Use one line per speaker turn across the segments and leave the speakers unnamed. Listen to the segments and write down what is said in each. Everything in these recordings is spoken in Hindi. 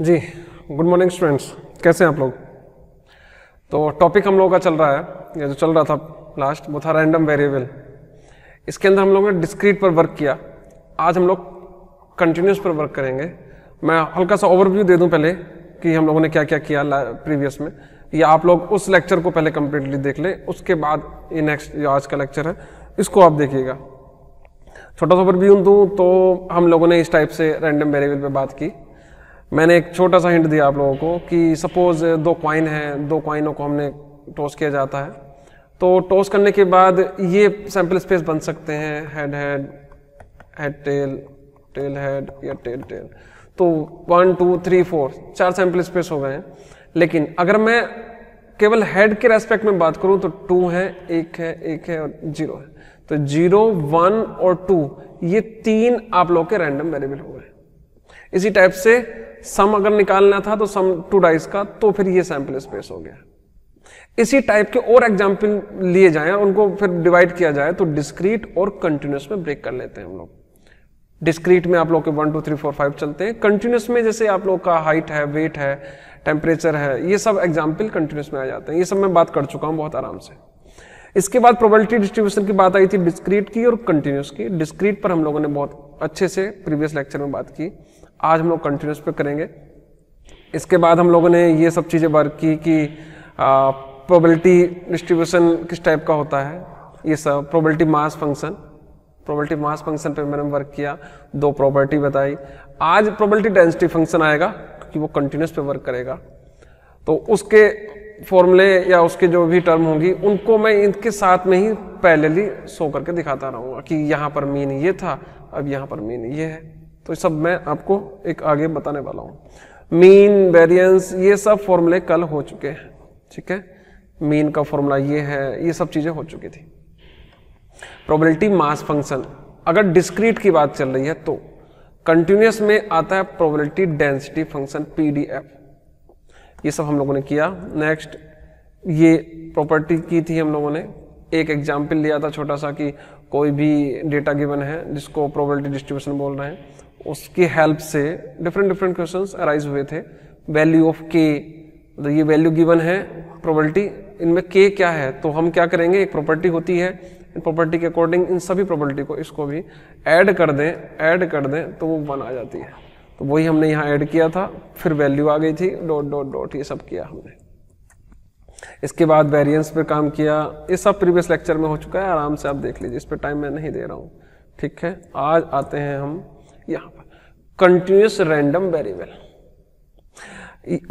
जी गुड मॉर्निंग स्टूडेंट्स कैसे हैं आप लोग तो टॉपिक हम लोगों का चल रहा है या जो चल रहा था लास्ट वो था रैंडम वेरिएबल इसके अंदर हम लोगों ने डिस्क्रीट पर वर्क किया आज हम लोग कंटिन्यूस पर वर्क करेंगे मैं हल्का सा ओवरव्यू दे दूं पहले कि हम लोगों ने क्या क्या किया प्रीवियस में या आप लोग उस लेक्चर को पहले कम्प्लीटली देख लें उसके बाद ये नेक्स्ट जो आज का लेक्चर है इसको आप देखिएगा छोटा सा ओवरव्यू दूँ तो हम लोगों ने इस टाइप से रैंडम वेरिएबल पर बात की मैंने एक छोटा सा हिंट दिया आप लोगों को कि सपोज दो क्वाइन हैं दो क्वाइनों को हमने टॉस किया जाता है तो टॉस करने के बाद ये सैम्पल स्पेस बन सकते हैं head head head tail tail head या टेल टेल तो वन टू थ्री फोर चार सैम्पल स्पेस हो गए हैं लेकिन अगर मैं केवल हेड के रेस्पेक्ट में बात करूं तो टू है एक है एक है और जीरो है तो जीरो वन और टू ये तीन आप लोग के रैंडम वेरिएबल हो गए इसी टाइप से सम अगर निकालना था तो सम टू डाइस का तो फिर ये सैंपल स्पेस हो गया इसी टाइप के और एग्जाम्पल लिए जाए उनको फिर डिवाइड किया जाए तो डिस्क्रीट और कंटिन्यूस में ब्रेक कर लेते हैं हम लोग डिस्क्रीट में आप लोग के one two three four five चलते हैं कंटिन्यूस में जैसे आप लोग का हाइट है वेट है टेम्परेचर है ये सब एग्जाम्पल कंटिन्यूस में आ जाते हैं ये सब मैं बात कर चुका हूँ बहुत आराम से इसके बाद प्रोबेबिलिटी डिस्ट्रीब्यूशन की बात आई थी डिस्क्रीट की और कंटिन्यूस की डिस्क्रीट पर हम लोगों ने बहुत अच्छे से प्रीवियस लेक्चर में बात की आज हम लोग कंटिन्यूस पे करेंगे इसके बाद हम लोगों ने ये सब चीज़ें वर्क की कि प्रोबेबिलिटी डिस्ट्रीब्यूशन किस टाइप का होता है ये सब probability mass function probability mass function पे मैंने वर्क किया दो प्रॉपर्टी बताई आज प्रोबेबिलिटी डेंसिटी फंक्शन आएगा क्योंकि वो कंटिन्यूस पे वर्क करेगा तो उसके फॉर्मूले या उसके जो भी टर्म होंगी उनको मैं इनके साथ में ही पहले सो करके दिखाता रहूँगा कि यहाँ पर मीन ये था अब यहाँ पर मीन ये है तो सब मैं आपको एक आगे बताने वाला हूँ मीन वेरियंस ये सब फॉर्मूले कल हो चुके हैं ठीक है मीन का फॉर्मूला ये है ये सब चीज़ें हो चुकी थी प्रोबेबिलिटी मास फंक्शन अगर डिस्क्रीट की बात चल रही है तो कंटिन्यूस में आता है प्रोबेबिलिटी डेंसिटी फंक्शन पीडीएफ ये सब हम लोगों ने किया नेक्स्ट ये प्रॉपर्टी की थी हम लोगों ने एक एग्जाम्पल लिया था छोटा सा कि कोई भी डेटा गिवन है जिसको प्रोबेबिलिटी डिस्ट्रीब्यूशन बोल रहे हैं उसकी हेल्प से डिफरेंट डिफरेंट क्वेश्चन अराइज हुए थे वैल्यू ऑफ के मतलब ये वैल्यू गिवन है प्रोबेबिलिटी इनमें के क्या है तो हम क्या करेंगे एक प्रॉपर्टी होती है प्रॉपर्टी के अकॉर्डिंग इन सभी प्रॉपर्टी को इसको भी ऐड कर दें ऐड कर दें तो वो वन आ जाती है तो वही हमने यहाँ ऐड किया था फिर वैल्यू आ गई थी डॉट डॉट डॉट ये सब किया हमने इसके बाद वेरिएंस पर काम किया ये सब प्रीवियस लेक्चर में हो चुका है आराम से आप देख लीजिए इस पर टाइम मैं नहीं दे रहा हूँ ठीक है आज आते हैं हम यहाँ पर कंटिन्यूस रैंडम वेरिएबल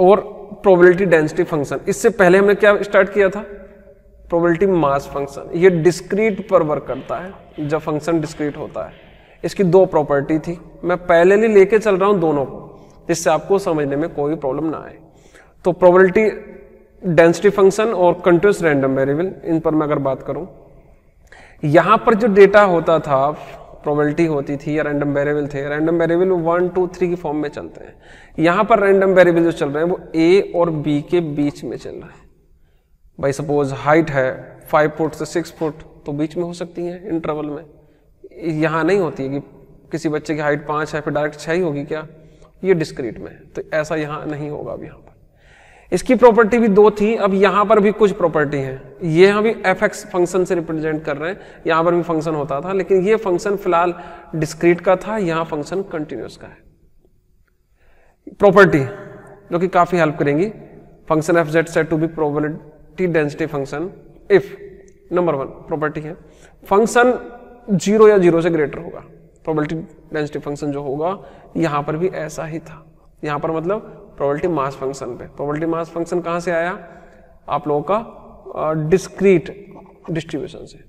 और प्रोबेबिलिटी डेंसिटी फंक्शन इससे पहले हमने क्या स्टार्ट किया था प्रोबेबिलिटी मास फंक्शन ये डिस्क्रीट पर वर्क करता है जब फंक्शन डिस्क्रीट होता है इसकी दो प्रॉपर्टी थी मैं पहले लेके चल रहा हूँ दोनों को जिससे आपको समझने में कोई प्रॉब्लम ना आए तो प्रोबेबिलिटी डेंसिटी फंक्शन और कंटिन्यूस रैंडम वेरिएबल इन पर मैं अगर बात करूं यहां पर जो डेटा होता था प्रोबेबिलिटी होती थी या रैंडम वेरिएबल थे रैंडम वेरिएबल वो वन टू थ्री की फॉर्म में चलते हैं यहाँ पर रैंडम वेरिएबल जो चल रहे हैं वो ए और बी के बीच में चल रहे हैं भाई सपोज हाइट है फाइव फुट से सिक्स फुट तो बीच में हो सकती है इंटरवल में यहाँ नहीं होती है कि किसी बच्चे की हाइट पाँच है फिर डायरेक्ट छः ही होगी क्या ये डिस्क्रीट में तो ऐसा यहाँ नहीं होगा अब यहाँ पर इसकी प्रॉपर्टी भी दो थी अब यहां पर भी कुछ प्रॉपर्टी है ये हम भी एफ एक्स फंक्शन से रिप्रेजेंट कर रहे हैं यहां पर भी फंक्शन होता था लेकिन ये फंक्शन फिलहाल डिस्क्रीट का था यहां फंक्शन कंटिन्यूस का है प्रॉपर्टी जो कि काफी हेल्प करेंगी function F Z set to be probability density function if number one property है फंक्शन जीरो या जीरो से ग्रेटर होगा प्रोबेबिलिटी डेंसिटी फंक्शन जो होगा यहां पर भी ऐसा ही था यहां पर मतलब प्रोबेबिलिटी मास फंक्शन पे प्रोबेबिलिटी मास फंक्शन कहाँ से आया आप लोगों का डिस्क्रीट डिस्ट्रीब्यूशन से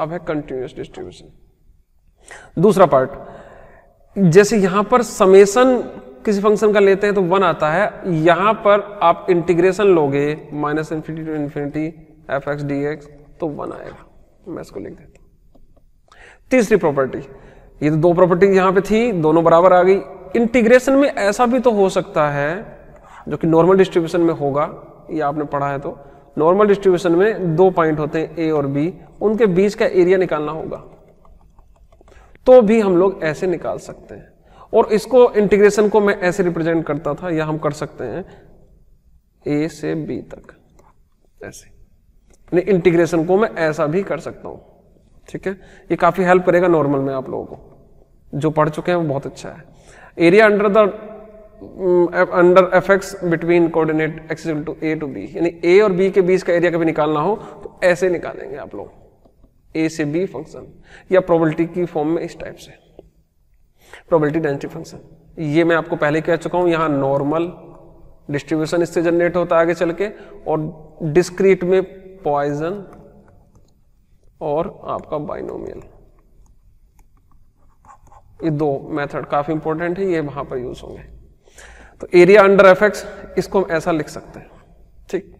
अब है कंटिन्यूस डिस्ट्रीब्यूशन दूसरा पार्ट जैसे यहां पर समेशन किसी फंक्शन का लेते हैं तो वन आता है यहां पर आप इंटीग्रेशन लोगे minus infinity to infinity F x D X तो वन आएगा मैं इसको लिख देता हूं तीसरी प्रॉपर्टी ये तो दो प्रॉपर्टी यहां पे थी दोनों बराबर आ गई इंटीग्रेशन में ऐसा भी तो हो सकता है जो कि नॉर्मल डिस्ट्रीब्यूशन में होगा ये आपने पढ़ा है तो नॉर्मल डिस्ट्रीब्यूशन में दो पॉइंट होते हैं ए और बी उनके बीच का एरिया निकालना होगा तो भी हम लोग ऐसे निकाल सकते हैं और इसको इंटीग्रेशन को मैं ऐसे रिप्रेजेंट करता था या हम कर सकते हैं ए से बी तक ऐसे इंटीग्रेशन को मैं ऐसा भी कर सकता हूं ठीक है ये काफी हेल्प करेगा नॉर्मल में आप लोगों को जो पढ़ चुके हैं वो बहुत अच्छा है area under the under effects between coordinate X to A to B यानी ए और बी के बीच का एरिया कभी निकालना हो तो ऐसे निकालेंगे आप लोग ए से बी फंक्शन या प्रोबेबिलिटी की फॉर्म में इस टाइप से प्रोबेबिलिटी डेंसिटी फंक्शन ये मैं आपको पहले कह चुका हूं यहां नॉर्मल डिस्ट्रीब्यूशन इससे जनरेट होता है आगे चल के और डिस्क्रीट में पॉइजन और आपका बाइनोमियल ये दो मेथड काफ़ी इंपॉर्टेंट है ये वहां पर यूज़ होंगे तो एरिया अंडर एफेक्ट्स इसको हम ऐसा लिख सकते हैं ठीक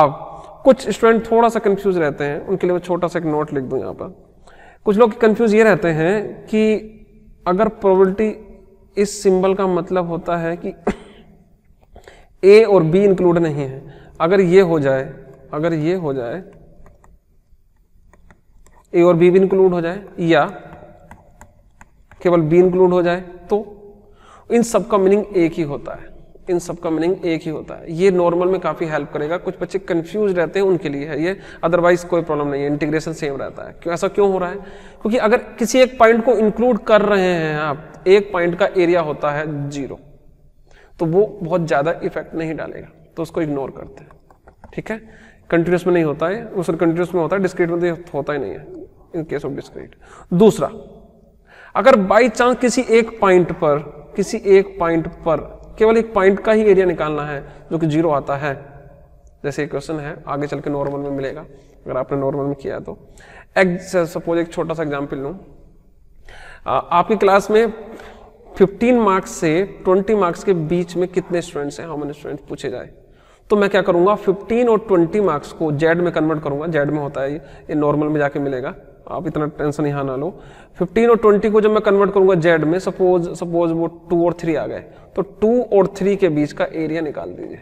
अब कुछ स्टूडेंट थोड़ा सा कंफ्यूज रहते हैं उनके लिए मैं छोटा सा एक नोट लिख दूं यहां पर कुछ लोग कंफ्यूज ये रहते हैं कि अगर प्रोबेबिलिटी इस सिंबल का मतलब होता है कि ए और बी इंक्लूड नहीं है अगर ये हो जाए अगर ये हो जाए ए और बी भी इंक्लूड हो जाए या केवल बी इंक्लूड हो जाए तो इन सब का मीनिंग एक ही होता है इन सब का मीनिंग एक ही होता है ये नॉर्मल में काफ़ी हेल्प करेगा कुछ बच्चे कंफ्यूज रहते हैं उनके लिए है ये अदरवाइज कोई प्रॉब्लम नहीं है इंटीग्रेशन सेम रहता है क्यों ऐसा क्यों हो रहा है क्योंकि अगर किसी एक पॉइंट को इंक्लूड कर रहे हैं आप एक पॉइंट का एरिया होता है जीरो तो वो बहुत ज़्यादा इफेक्ट नहीं डालेगा तो उसको इग्नोर करते हैं ठीक है कंटिन्यूस में नहीं होता है उस कंटिन्यूस में होता है डिस्क्रीट में तो होता ही नहीं है इन केस ऑफ डिस्क्रीट दूसरा अगर बाई चांस किसी एक पॉइंट पर किसी एक पॉइंट पर केवल एक पॉइंट का ही एरिया निकालना है जो कि जीरो आता है जैसे क्वेश्चन है आगे चल के नॉर्मल में मिलेगा अगर आपने नॉर्मल में किया तो सपोज एक छोटा सा एग्जाम्पल लूँ आपकी क्लास में 15 मार्क्स से 20 मार्क्स के बीच में कितने स्टूडेंट्स हैं हाउ मेनी स्टूडेंट पूछे जाए तो मैं क्या करूँगा 15 और 20 मार्क्स को जेड में कन्वर्ट करूँगा जेड में होता है ये नॉर्मल में जाके मिलेगा आप इतना टेंशन यहाँ ना लो 15 और 20 को जब मैं कन्वर्ट करूँगा जेड में सपोज सपोज वो टू और थ्री आ गए तो टू और थ्री के बीच का एरिया निकाल दीजिए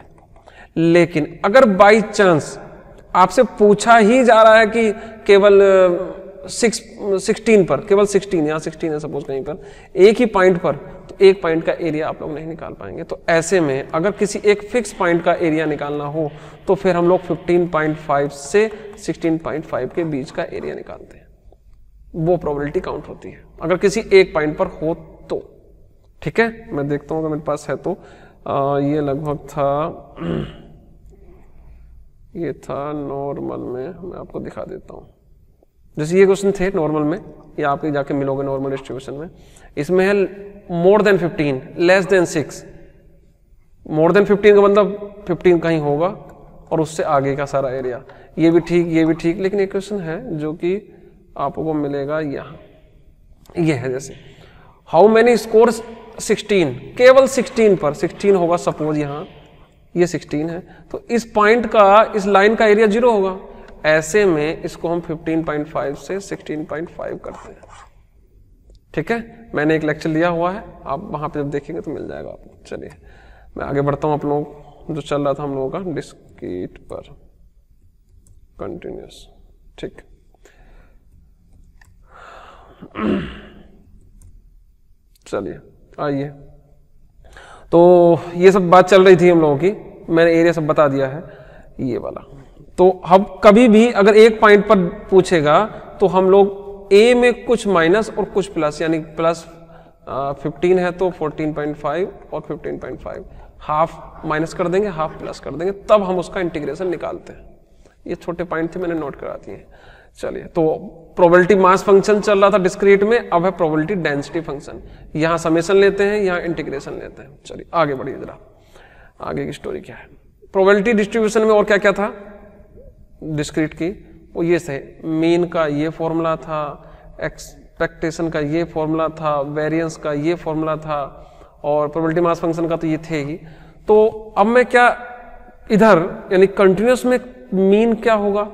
लेकिन अगर बाई चांस आपसे पूछा ही जा रहा है कि केवल सिक्स uh, सिक्सटीन पर केवल सिक्सटीन यहाँ सिक्सटीन है सपोज कहीं पर एक ही पॉइंट पर एक पॉइंट का एरिया आप लोग नहीं निकाल पाएंगे तो ऐसे में अगर किसी एक फिक्स पॉइंट का एरिया निकालना हो तो फिर हम लोग 15.5 से 16.5 के बीच का एरिया निकालते हैं वो प्रोबेबिलिटी काउंट होती है अगर किसी एक पॉइंट पर हो तो ठीक है मैं देखता हूँ अगर मेरे पास है तो आ, ये लगभग था ये था नॉर्मल में मैं आपको दिखा देता हूँ जैसे ये क्वेश्चन थे नॉर्मल में ये आप जाके मिलोगे नॉर्मल डिस्ट्रीब्यूशन में इसमें है more than fifteen less than six more than fifteen का मतलब फिफ्टीन कहीं होगा और उससे आगे का सारा एरिया ये भी ठीक ये भी ठीक लेकिन एक क्वेश्चन है जो कि आपको मिलेगा यहाँ ये है जैसे हाउ मैनी स्कोर सिक्सटीन केवल सिक्सटीन पर सिक्सटीन होगा सपोज यहाँ ये सिक्सटीन है तो इस पॉइंट का इस लाइन का एरिया जीरो होगा ऐसे में इसको हम 15.5 से 16.5 करते हैं ठीक है मैंने एक लेक्चर लिया हुआ है आप वहां पे जब देखेंगे तो मिल जाएगा आपको चलिए मैं आगे बढ़ता हूं आप लोग जो चल रहा था हम लोगों का डिस्कीट पर कंटिन्यूस ठीक चलिए आइए तो ये सब बात चल रही थी हम लोगों की मैंने एरिया सब बता दिया है ये वाला तो हम कभी भी अगर एक पॉइंट पर पूछेगा तो हम लोग ए में कुछ माइनस और कुछ प्लस यानी प्लस फिफ्टीन है तो फोर्टीन पॉइंट फाइव और fifteen point five half minus कर देंगे हाफ प्लस कर देंगे तब हम उसका इंटीग्रेशन निकालते हैं ये छोटे पॉइंट थे मैंने नोट करा दिए चलिए तो प्रोबेबिलिटी मास फंक्शन चल रहा था डिस्क्रीट में अब है प्रोबेबिलिटी डेंसिटी फंक्शन यहाँ समेशन लेते हैं यहाँ इंटीग्रेशन लेते हैं चलिए आगे बढ़िए जरा आगे की स्टोरी क्या है प्रोबेबिलिटी डिस्ट्रीब्यूशन में और क्या क्या था डिस्क्रीट की वो ये सही मीन का ये फॉर्मूला था एक्सपेक्टेशन का ये फॉर्मूला था वेरिएंस का ये फॉर्मूला था और प्रोबेबिलिटी मास फंक्शन का तो ये थे ही तो अब मैं क्या इधर यानी कंटिन्यूस में मीन क्या होगा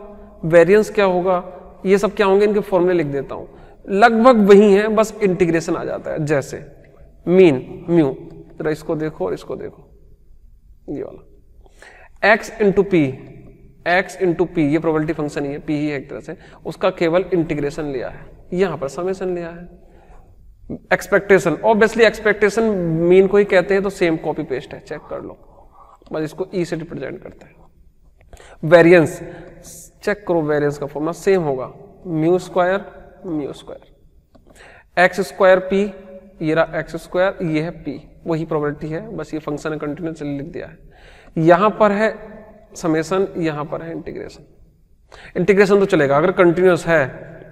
वेरिएंस क्या होगा ये सब क्या होंगे इनके फॉर्मूले लिख देता हूँ लगभग वही है बस इंटीग्रेशन आ जाता है जैसे मीन म्यू जरा इसको देखो और इसको देखो ये वाला X into P X into P ये प्रोबेबिलिटी फंक्शन ही है पी ही है एक तरह से उसका केवल इंटीग्रेशन लिया है यहाँ पर समेशन लिया है एक्सपेक्टेशन ऑब्वियसली एक्सपेक्टेशन मीन को ही कहते हैं तो सेम कॉपी पेस्ट है चेक कर लो बस इसको ई e से रिप्रेजेंट करते हैं वेरियंस चेक करो वेरियंस का फॉर्मूला सेम होगा mu square mu square X square P ये रहा एक्स स्क्वायर ये है पी वही प्रोबेबिलिटी है बस ये फंक्शन कंटिन्यूस लिख दिया है यहां पर है समेसन यहां पर है इंटीग्रेशन इंटीग्रेशन तो चलेगा अगर कंटिन्यूस है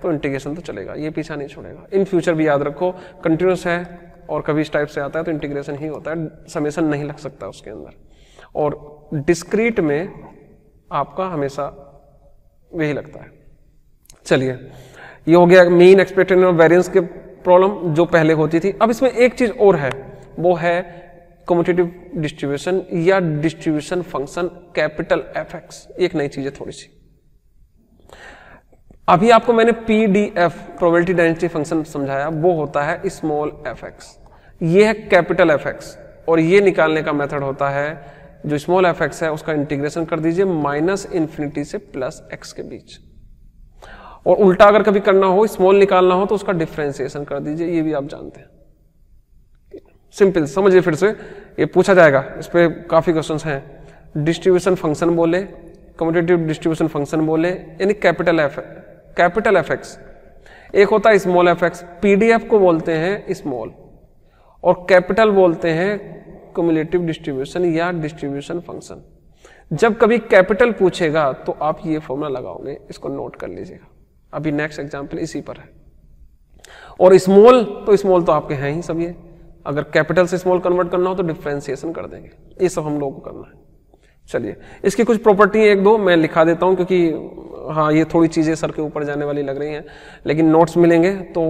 तो इंटीग्रेशन तो चलेगा ये पीछा नहीं छोड़ेगा इन फ्यूचर भी याद रखो कंटिन्यूस है और कभी इस टाइप से आता है तो इंटीग्रेशन ही होता है समेसन नहीं लग सकता उसके अंदर और डिस्क्रीट में आपका हमेशा वही लगता है चलिए ये हो गया मेन एक्सपेक्टेड और वेरियंस के प्रॉब्लम जो पहले होती थी अब इसमें एक चीज़ और है वो है कॉम्पिटेटिव डिस्ट्रीब्यूशन या distribution function capital F X एक नई चीज है थोड़ी सी अभी आपको मैंने P D F probability density function समझाया वो होता है स्मॉल एफ एक्स ये है कैपिटल एफ एक्स और ये निकालने का मेथड होता है जो स्मॉल एफ एक्स है उसका इंटीग्रेशन कर दीजिए माइनस इंफिनिटी से प्लस एक्स के बीच और उल्टा अगर कभी करना हो स्मॉल निकालना हो तो उसका डिफ्रेंसिएशन कर दीजिए ये भी आप जानते हैं सिंपल समझिए फिर से ये पूछा जाएगा इस पर काफ़ी क्वेश्चन हैं डिस्ट्रीब्यूशन फंक्शन बोले कम्पिटेटिव डिस्ट्रीब्यूशन फंक्शन बोले यानी capital F capital F X एक होता है स्मॉल एफ एक्स पीडीएफ को बोलते हैं स्मॉल और कैपिटल बोलते हैं कम्युलेटिव डिस्ट्रीब्यूशन या डिस्ट्रीब्यूशन फंक्शन जब कभी कैपिटल पूछेगा तो आप ये फॉर्मूला लगाओगे इसको नोट कर लीजिएगा अभी नेक्स्ट एग्जाम्पल इसी पर है और स्मॉल तो स्मॉल तो आपके हैं ही सब ये अगर कैपिटल से स्मॉल कन्वर्ट करना हो तो डिफ्रेंसिएशन कर देंगे ये सब हम लोगों को करना है चलिए इसकी कुछ प्रॉपर्टी एक दो मैं लिखा देता हूँ क्योंकि हाँ ये थोड़ी चीज़ें सर के ऊपर जाने वाली लग रही हैं लेकिन नोट्स मिलेंगे तो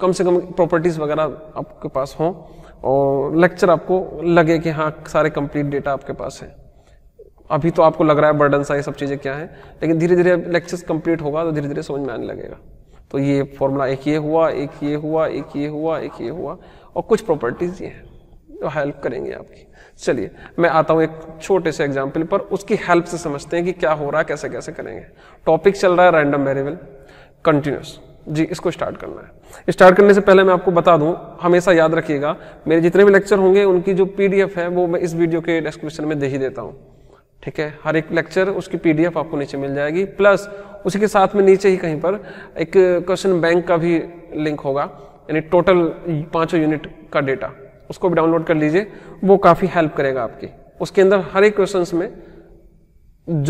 कम से कम प्रॉपर्टीज़ वगैरह आपके पास हों और लेक्चर आपको लगे कि हाँ सारे कंप्लीट डेटा आपके पास है अभी तो आपको लग रहा है बर्डन सा ये सब चीज़ें क्या है लेकिन धीरे धीरे लेक्चर्स कंप्लीट होगा तो धीरे धीरे समझ में आने लगेगा तो ये फॉर्मूला एक ये हुआ एक ये हुआ एक ये हुआ एक ये हुआ, एक ये हुआ और कुछ प्रॉपर्टीज़ ये हैं जो हेल्प करेंगे आपकी चलिए मैं आता हूँ एक छोटे से एग्जाम्पल पर उसकी हेल्प से समझते हैं कि क्या हो रहा है कैसे कैसे करेंगे टॉपिक चल रहा है रैंडम वेरिएबल कंटिन्यूस जी इसको स्टार्ट करना है स्टार्ट करने से पहले मैं आपको बता दूं हमेशा याद रखिएगा मेरे जितने भी लेक्चर होंगे उनकी जो पीडीएफ है वो मैं इस वीडियो के डिस्क्रिप्शन में दे ही देता हूँ ठीक है हर एक लेक्चर उसकी पीडीएफ आपको नीचे मिल जाएगी प्लस उसी के साथ में नीचे ही कहीं पर एक क्वेश्चन बैंक का भी लिंक होगा यानी टोटल पाँचों यूनिट का डेटा उसको भी डाउनलोड कर लीजिए वो काफ़ी हेल्प करेगा आपकी उसके अंदर हर एक क्वेश्चन में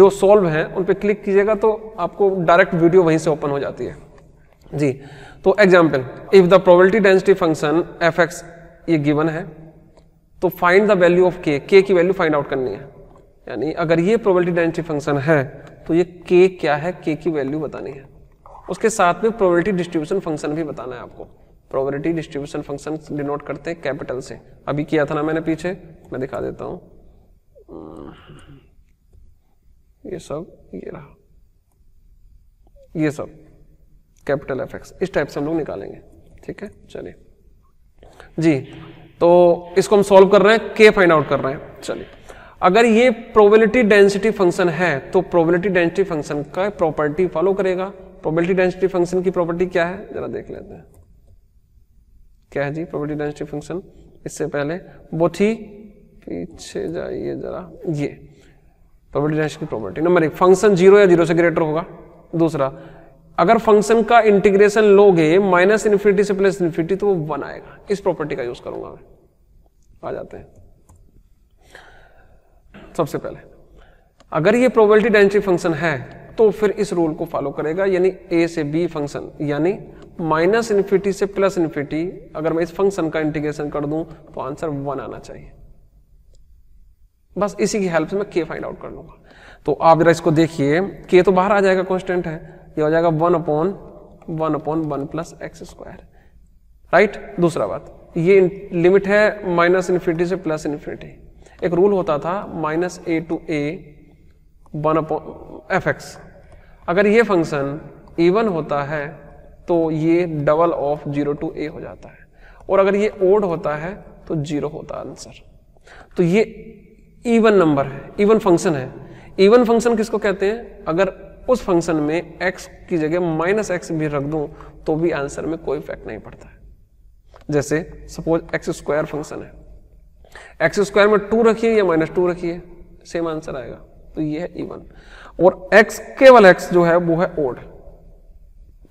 जो सॉल्व हैं उन पर क्लिक कीजिएगा तो आपको डायरेक्ट वीडियो वहीं से ओपन हो जाती है जी तो example if the probability density function F X ये गिवन है तो फाइंड द वैल्यू ऑफ के के की वैल्यू फाइंड आउट करनी है यानी अगर ये प्रोबेबिलिटी डेंसिटी फंक्शन है तो ये के क्या है के की वैल्यू बतानी है उसके साथ में प्रोबेबिलिटी डिस्ट्रीब्यूशन फंक्शन भी बताना है आपको प्रोबेबिलिटी डिस्ट्रीब्यूशन फंक्शन डिनोट करते हैं कैपिटल से अभी किया था ना मैंने पीछे मैं दिखा देता हूँ ये सब ये रहा ये सब कैपिटल एफ इस टाइप से हम लोग निकालेंगे ठीक है चलिए जी तो इसको हम सॉल्व कर रहे हैं के फाइंड आउट कर रहे हैं चलिए अगर ये प्रोबेबिलिटी डेंसिटी फंक्शन है तो प्रोबेबिलिटी डेंसिटी फंक्शन का प्रॉपर्टी फॉलो करेगा प्रोबेबिलिटी डेंसिटी फंक्शन की प्रॉपर्टी क्या है जरा देख लेते हैं क्या है जी प्रॉपर्टी डेंसिटी फंक्शन इससे पहले बोथ ही पीछे जाइए जरा ये प्रॉपर्टी डेंसिटी प्रॉपर्टी नंबर एक फंक्शन जीरो या जीरो से ग्रेटर होगा दूसरा अगर फंक्शन का इंटीग्रेशन लोगे माइनस इन्फिनिटी से प्लस इन्फिनिटी तो वो वन आएगा इस प्रॉपर्टी का यूज करूंगा मैं आ जाते हैं सबसे पहले अगर ये प्रोबेबिलिटी डेंसिटी फंक्शन है तो फिर इस रूल को फॉलो करेगा यानी ए से बी फंक्शन यानी माइनस इन्फिनिटी से प्लस इन्फिनिटी अगर मैं इस फंक्शन का इंटीग्रेशन कर दूं तो आंसर वन आना चाहिए बस इसी की हेल्प से मैं के फाइंड आउट कर लूंगा तो आप जरा इसको देखिए के तो बाहर आ जाएगा कॉन्स्टेंट है ये हो जाएगा one upon one upon one plus X square right दूसरा बात ये लिमिट है माइनस इन्फिनिटी से प्लस इन्फिनिटी एक रूल होता था minus A to A one upon F X अगर ये फंक्शन इवन होता है तो ये double of zero to A हो जाता है और अगर ये ओड होता है तो जीरो होता आंसर तो ये इवन नंबर है इवन फंक्शन है इवन फंक्शन किसको कहते हैं अगर उस फंक्शन में एक्स की जगह माइनस एक्स भी रख दूं तो भी आंसर में कोई इफेक्ट नहीं पड़ता है जैसे सपोज एक्स स्क्वायर फंक्शन है एक्स स्क्वायर में टू रखिए या माइनस टू रखिए सेम आंसर आएगा तो ये है इवन और एक्स केवल एक्स जो है वो है ओड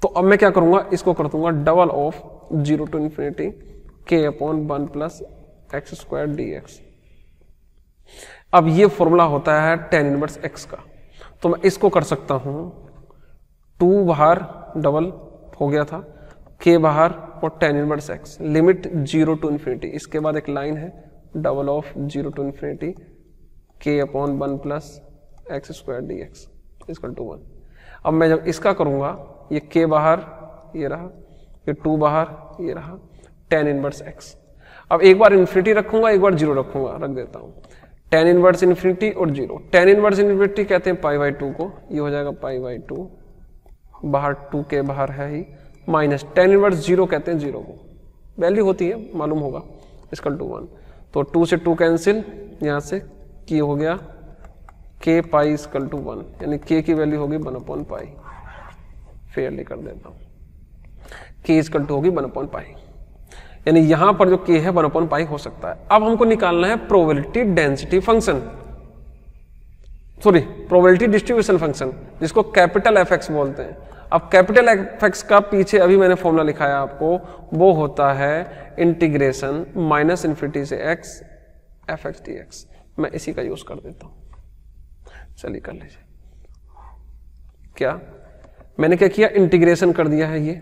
तो अब मैं क्या करूंगा इसको कर दूंगा double of zero to infinity के upon one plus X square D x अब ये फॉर्मूला होता है टेन इनवर्स एक्स का तो मैं इसको कर सकता हूं टू बाहर डबल हो गया था के बाहर और tan inverse X limit zero to infinity इसके बाद एक लाइन है double of zero to infinity के upon one plus X square D X इसका टू वन अब मैं जब इसका करूंगा ये के बाहर ये रहा ये टू बाहर ये रहा टेन इनवर्स एक्स अब एक बार इन्फिनिटी रखूंगा एक बार जीरो रखूंगा रख देता हूँ टेन इनवर्स इन्फिनिटी और जीरो टेन इनवर्स इन्फिनिटी कहते हैं पाई बाई टू को ये हो जाएगा पाई बाई टू बाहर टू के बाहर है ही माइनस टेन इनवर्स जीरो कहते हैं जीरो को वैल्यू होती है मालूम होगा इसका टू वन तो टू से टू कैंसिल यहाँ से की हो गया के पाई इसकल टू वन यानी के की वैल्यू होगी one upon pi fair fairly कर देता हूँ के इजकल टू होगी वन अपॉइंट पाई यानी यहां पर जो के है वन अपॉइंट पाई हो सकता है अब हमको निकालना है probability density function sorry probability distribution function जिसको कैपिटल एफ बोलते हैं अब कैपिटल एफ का पीछे अभी मैंने फॉर्मूला लिखाया आपको वो होता है इंटीग्रेशन माइनस इन्फिनिटी से X F x D X मैं इसी का यूज कर देता हूं चलिए कर लीजिए क्या मैंने क्या किया इंटीग्रेशन कर दिया है ये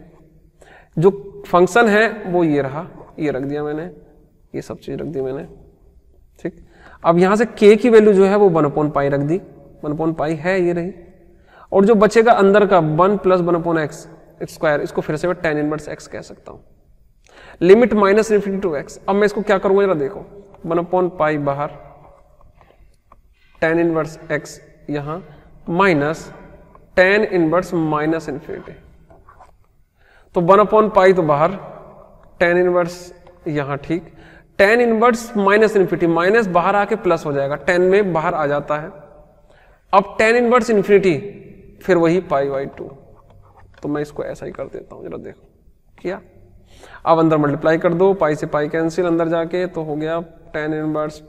जो फंक्शन है वो ये रहा ये रख दिया मैंने ये सब चीज़ रख दी मैंने ठीक अब यहां से के की वैल्यू जो है वो वन अपॉन पाई रख दी वन अपॉन पाई है ये रही और जो बचेगा अंदर का one plus one upon X square इसको फिर से मैं टेन इनवर्स एक्स कह सकता हूं limit minus infinity to X अब मैं इसको क्या करूंगा जरा देखो वन अपॉन पाई बाहर टेन इनवर्स एक्स यहां minus tan inverse minus infinity तो वन अपॉन पाई तो बाहर टेन इनवर्स यहां ठीक tan inverse minus infinity minus बाहर आके प्लस हो जाएगा टेन में बाहर आ जाता है अब टेन इनवर्स इन्फिनिटी फिर वही पाई बाई टू तो मैं इसको ऐसा ही कर देता हूं जरा देखो किया अब अंदर मल्टीप्लाई कर दो पाई से पाई कैंसिल अंदर जाके तो हो गया tan inverse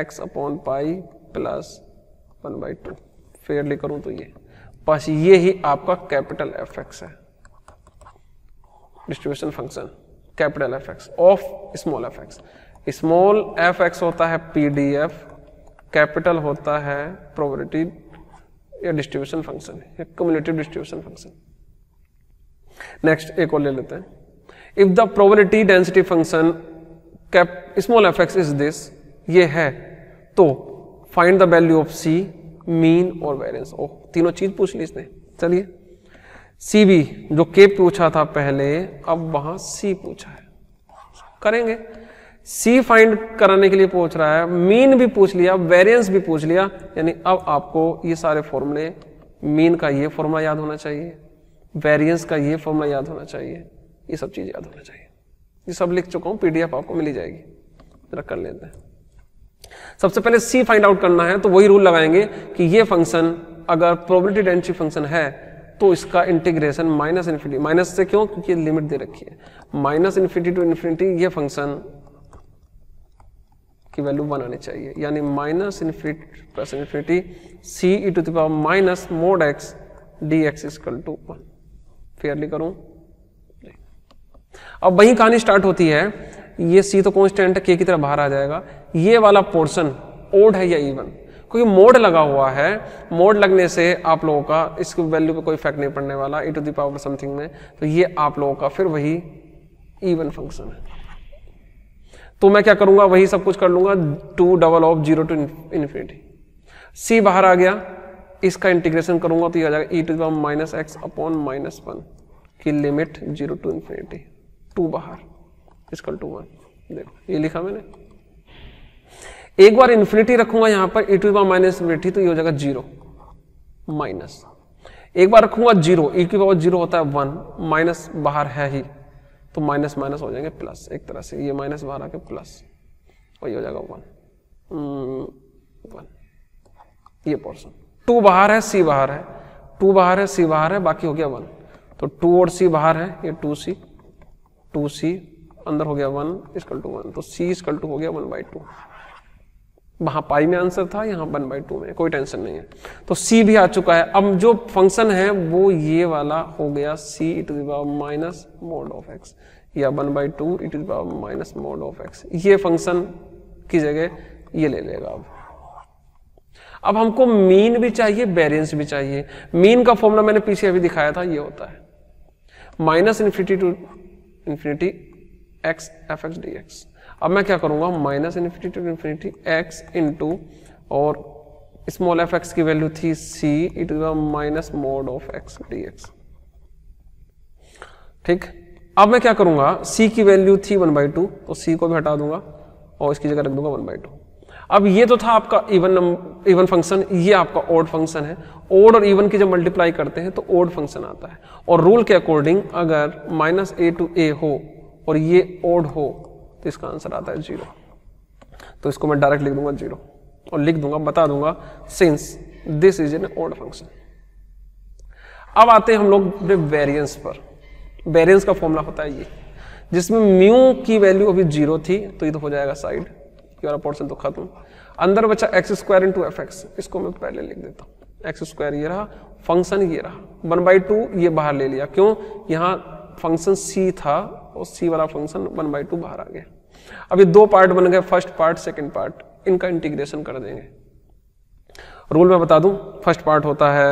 X upon pi plus one by two fairly करूं तो ये बस ये ही आपका कैपिटल एफ एक्स है distribution function capital F X of small F X small F X होता है पीडीएफ कैपिटल होता है प्रोबेबिलिटी या डिस्ट्रीब्यूशन फंक्शन या डिस्ट्रीब्यूशन फंक्शन नेक्स्ट एक और ले लेते हैं if the probability density function small F X is this ये है तो find the value of C mean और वेरियंस ओ तीनों चीज पूछ ली इसने चलिए सी बी जो के पूछा था पहले अब वहां सी पूछा है करेंगे सी फाइंड कराने के लिए पूछ रहा है मीन भी पूछ लिया वेरियंस भी पूछ लिया यानी अब आपको ये सारे फॉर्मूले मीन का ये फॉर्मूला याद होना चाहिए वेरियंस का ये फॉर्मूला याद होना चाहिए ये सब चीज़ याद होना चाहिए ये सब लिख चुका हूँ पीडीएफ आपको मिली जाएगी जरा कर लेते हैं सबसे पहले सी फाइंड आउट करना है तो वही रूल लगाएंगे कि ये फंक्शन अगर प्रोबेबिलिटी डेंसिटी फंक्शन है तो इसका इंटीग्रेशन माइनस इन्फिनिटी माइनस से क्यों क्योंकि लिमिट दे रखी है माइनस इन्फिनिटी टू इन्फिनिटी ये फंक्शन की वैल्यू वन आनी चाहिए यानी minus infinity plus infinity C E to power minus mod X D X equal to one fairly करूं अब वही कहानी स्टार्ट होती है ये सी तो कॉन्स्टेंट है के की तरह बाहर आ जाएगा ये वाला पोर्शन ओड है या इवन क्योंकि मोड लगा हुआ है मोड लगने से आप लोगों का इसके वैल्यू पे कोई इफेक्ट नहीं पड़ने वाला ई टू पावर समथिंग में तो ये आप लोगों का फिर वही इवन फंक्शन है तो मैं क्या करूंगा वही सब कुछ कर लूंगा two double of zero to infinity C बाहर आ गया इसका इंटीग्रेशन करूंगा तो ये आ जाएगा E to power minus X upon minus one की limit zero to infinity two बाहर इसका टू वन देखो ये लिखा मैंने एक बार इन्फिनिटी रखूंगा यहां पर E to power minus infinity तो ये हो जाएगा जीरो माइनस एक बार रखूंगा जीरो ई की पावर जीरो होता है वन माइनस बाहर है ही तो माइनस माइनस हो जाएंगे प्लस एक तरह से ये माइनस बाहर आके प्लस और ये हो जाएगा वन वन hmm, ये पोर्सन टू बाहर है सी बाहर है टू बाहर है सी बाहर है बाकी हो गया वन तो टू और सी बाहर है ये टू सी टू सी अंदर हो गया वन इसकल टू वन तो सी इसकल टू हो गया वन बाई टू वहां पाई में आंसर था यहां वन बाई टू में कोई टेंशन नहीं है तो सी भी आ चुका है अब जो फंक्शन है वो ये वाला हो गया C it minus mod of X या one by two it is minus mod of X ये फंक्शन की जगह ये ले लेगा अब अब हमको मीन भी चाहिए बैलेंस भी चाहिए मीन का फॉर्मूला मैंने पीछे अभी दिखाया था ये होता है minus infinity to infinity x F x D x अब मैं क्या करूँगा minus infinity to infinity x into और स्मॉल एफ एक्स की वैल्यू थी see it is minus mod of x D x ठीक अब मैं क्या करूँगा सी की वैल्यू थी वन बाई टू तो सी को भी हटा दूंगा और इसकी जगह रख दूंगा वन बाई टू अब ये तो था आपका इवन नंबर इवन फंक्शन ये आपका ओड फंक्शन है ओड और इवन की जब मल्टीप्लाई करते हैं तो ओड फंक्शन आता है और रूल के अकॉर्डिंग अगर माइनस ए टू ए हो और ये ओड हो तो इसका आंसर आता है जीरो तो इसको मैं डायरेक्ट लिख दूंगा जीरो और लिख दूंगा बता दूंगा since this is an odd function अब आते हैं हम लोग अपने वेरियंस पर वेरियंस का फॉर्मूला होता है ये जिसमें म्यू की वैल्यू अभी जीरो थी तो ये तो हो जाएगा साइड ये पोर्सन तो खत्म अंदर बचा x square into f x इसको मैं पहले लिख देता हूँ एक्स स्क्वायर ये रहा फंक्शन ये रहा वन बाई टू ये बाहर ले लिया क्यों यहाँ फंक्शन सी था और तो सी वाला फंक्शन वन बाई टू बाहर आ गया अब ये दो पार्ट बन गए फर्स्ट पार्ट सेकेंड पार्ट इनका इंटीग्रेशन कर देंगे रूल में बता दूं फर्स्ट पार्ट होता है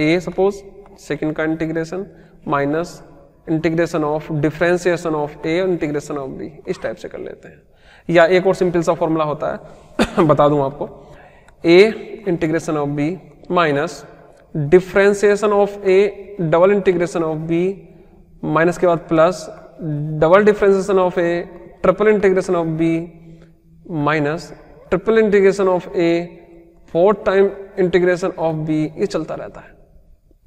ए सपोज सेकेंड का integration minus integration of differentiation of a और इंटीग्रेशन ऑफ बी इस टाइप से कर लेते हैं या एक और सिंपल सा फॉर्मूला होता है बता दूं आपको a integration of b minus differentiation of a double integration of b minus के बाद plus double differentiation of a triple integration of b minus triple integration of a fourth time integration of b ये चलता रहता है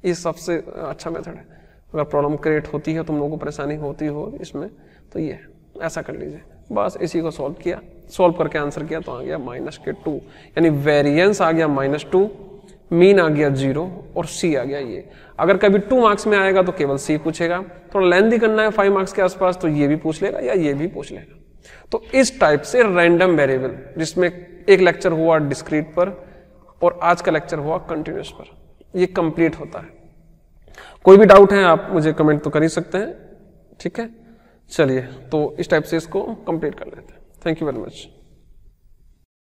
ये सबसे अच्छा मेथड है अगर प्रॉब्लम क्रिएट होती है तुम लोगों को परेशानी होती हो इसमें तो ये ऐसा कर लीजिए बस इसी को सॉल्व किया सॉल्व करके आंसर किया तो आ गया माइनस के टू यानी वेरिएंस आ गया माइनस टू मीन आ गया जीरो और सी आ गया ये अगर कभी टू मार्क्स में आएगा तो केवल सी पूछेगा थोड़ा लेंथ ही करना है फाइव मार्क्स के आसपास तो ये भी पूछ लेगा या ये भी पूछ लेगा तो इस टाइप से रैंडम वेरिएबल जिसमें एक लेक्चर हुआ डिस्क्रीट पर और आज का लेक्चर हुआ कंटिन्यूस पर ये कंप्लीट होता है कोई भी डाउट है आप मुझे कमेंट तो कर ही सकते हैं ठीक है चलिए तो इस टाइप से इसको कंप्लीट कर लेते हैं थैंक यू वेरी मच